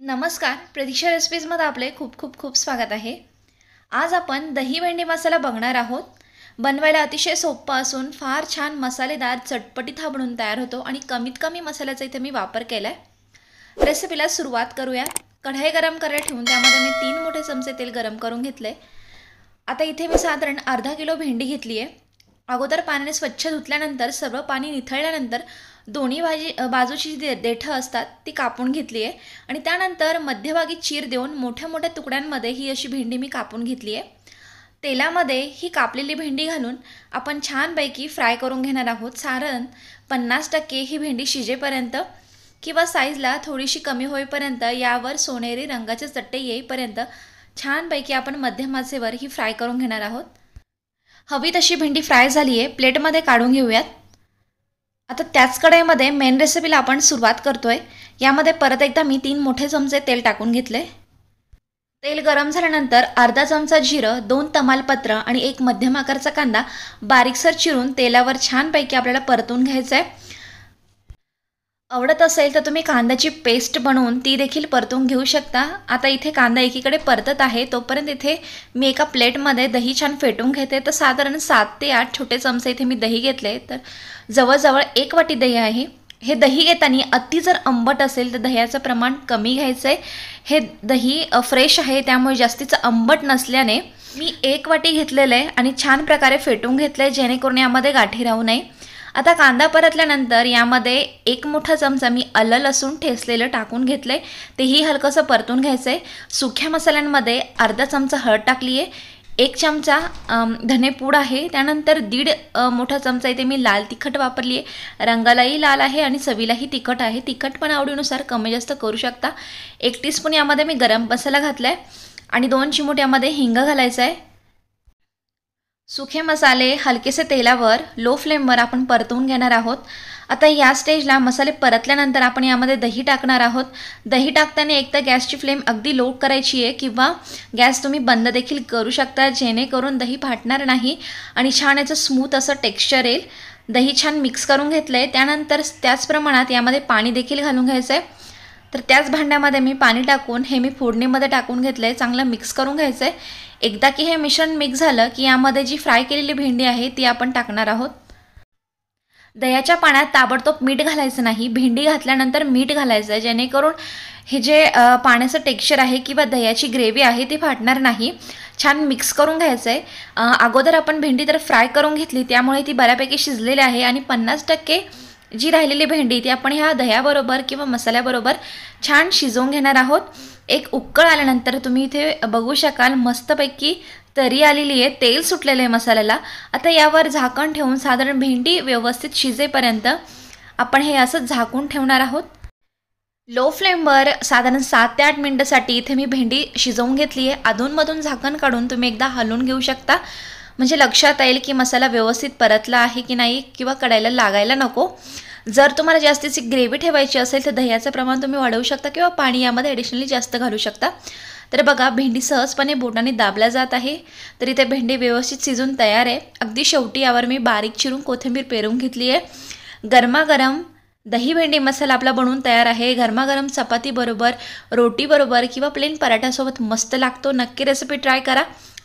नमस्कार प्रतीक्षा रेसिपीजमध्ये आपले खूप खूप खूप स्वागत आहे आज आपण दही भेंडी मसाला बघणार आहोत बनवायला अतिशय सोपं असून फार छान मसालेदार चटपटीत हा बनून तयार होतो आणि कमीत कमी मसाल्याचा इथे मी वापर केला आहे रेसिपीला सुरुवात करूया कढाई गरम करायला ठेवून त्यामध्ये मी तीन मोठे चमचे तेल गरम करून घेतले आता इथे मी साधारण अर्धा किलो भेंडी घेतली आहे अगोदर पाण्याने स्वच्छ धुतल्यानंतर सर्व पाणी निथळल्यानंतर दोन्ही भाजी बाजूची दे देठं असतात ती कापून घेतली आहे आणि त्यानंतर मध्यभागी चीर देऊन मोठ्या मोठ्या तुकड्यांमध्ये ही अशी भेंडी मी कापून घेतली आहे तेलामध्ये ही कापलेली भेंडी घालून आपण छानपैकी फ्राय करून घेणार आहोत साधारण पन्नास टक्के ही भेंडी शिजेपर्यंत किंवा साईजला थोडीशी कमी होईपर्यंत यावर सोनेरी रंगाचे चट्टे येईपर्यंत छानपैकी आपण मध्यमासेवर ही फ्राय करून घेणार आहोत हवी तशी भेंडी फ्राय झाली आहे प्लेटमध्ये काढून घेऊयात आता त्याच कढईमध्ये मेन रेसिपीला आपण सुरुवात करतोय यामध्ये परत एकदा मी तीन मोठे चमचे तेल टाकून घेतले तेल गरम झाल्यानंतर अर्धा चमचा जिरं दोन तमालपत्र आणि एक मध्यम आकारचा कांदा बारीकसर चिरून तेलावर छानपैकी आपल्याला परतून घ्यायचं आहे आवडत असेल तर तुम्ही कांद्याची पेस्ट बनवून ती देखील परतून घेऊ शकता आता इथे कांदा एकीकडे परतत आहे तोपर्यंत इथे मी एका प्लेटमध्ये दही छान फेटून घेते तर साधारण सात ते आठ छोटे चमचे इथे मी दही घेतले तर जवळजवळ एक वाटी दही आहे हे दही घेताना अति जर आंबट असेल तर दह्याचं प्रमाण कमी घ्यायचं आहे हे दही फ्रेश आहे त्यामुळे जास्तीचं आंबट नसल्याने मी एक वाटी घेतलेलं आहे आणि छान प्रकारे फेटून घेतलं आहे जेणेकरून यामध्ये गाठी राहू नये आता कांदा परतल्यानंतर यामध्ये एक मोठा चमचा मी अल लसूण ठेसलेलं टाकून घेतलं आहे तेही हलकंसं परतून घ्यायचं आहे सुख्या मसाल्यांमध्ये अर्धा चमचा हळद टाकली आहे एक चमचा धनेपूड आहे त्यानंतर दीड मोठा चमचा इथे मी लाल तिखट वापरली आहे रंगालाही लाल आहे आणि चवीलाही तिखट आहे तिखट पण आवडीनुसार कमी जास्त करू शकता एक स्पून यामध्ये मी गरम मसाला घातला आहे आणि दोन चिमूट यामध्ये हिंग घालायचं आहे सुखे मसाले हलकेसे तेलावर लो फ्लेमवर आपण परतवून घेणार आहोत आता या स्टेजला मसाले परतल्यानंतर आपण यामध्ये दही टाकणार आहोत दही टाकताना एक तर गॅसची फ्लेम अगदी लो करायची आहे किंवा गॅस तुम्ही बंद देखील करू शकता जेणेकरून दही फाटणार नाही आणि छान याचं स्मूथ असं टेक्स्चर येईल दही छान मिक्स करून घेतलं आहे त्यानंतर त्याच प्रमाणात यामध्ये पाणी देखील घालून घ्यायचं आहे तर त्याच भांड्यामध्ये मी पाणी टाकून हे मी फोडणीमध्ये टाकून घेतलं आहे चांगलं मिक्स करून घ्यायचं आहे एकदा की हे मिश्रण मिक्स झालं की यामध्ये जी फ्राय केलेली भेंडी आहे ती आपण टाकणार आहोत दह्याच्या पाण्यात ताबडतोब मीठ घालायचं नाही भेंडी घातल्यानंतर मीठ घालायचं आहे जेणेकरून हे जे पाण्याचं टेक्स्चर आहे किंवा दह्याची ग्रेव्ही आहे ती फाटणार नाही छान मिक्स करून घ्यायचं आहे अगोदर आपण भेंडी तर फ्राय करून घेतली त्यामुळे ती बऱ्यापैकी शिजलेली आहे आणि पन्नास टक्के जी राहिलेली भेंडी ती आपण ह्या दह्याबरोबर किंवा मसाल्याबरोबर छान शिजवून घेणार आहोत एक उकळ आल्यानंतर तुम्ही इथे बघू शकाल मस्तपैकी तरी आलेली आहे तेल सुटलेलं आहे मसाल्याला आता यावर झाकण ठेवून साधारण भेंडी व्यवस्थित शिजेपर्यंत आपण हे असं झाकून ठेवणार आहोत लो फ्लेमवर साधारण सात ते आठ मिनटंसाठी इथे मी भेंडी शिजवून घेतली आहे अधूनमधून झाकण काढून तुम्ही एकदा हलवून घेऊ शकता म्हणजे लक्षात येईल की मसाला व्यवस्थित परतला आहे की नाही किंवा कडायला लागायला नको जर तुम्हाला जास्तीची ग्रेव्ही ठेवायची असेल तर दह्याचं प्रमाण तुम्ही वाढवू शकता किंवा पाणी यामध्ये ॲडिशनली जास्त घालू शकता तर बघा भेंडी सहजपणे बोटाने दाबल्या जात आहे तर इथे भेंडी व्यवस्थित शिजून तयार आहे अगदी शेवटी यावर मी बारीक चिरून कोथिंबीर पेरून घेतली आहे गरमागरम दही भेंडी मसाला आपला बनवून तयार आहे गरमागरम चपातीबरोबर रोटीबरोबर किंवा प्लेन पराठ्यासोबत मस्त लागतो नक्की रेसिपी ट्राय करा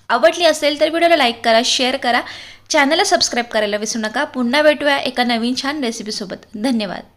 आवडली असेल तर व्हिडिओला लाईक करा शेअर करा चॅनलला सबस्क्राईब करायला विसरू नका पुन्हा भेटूया एका नवीन छान रेसिपीसोबत धन्यवाद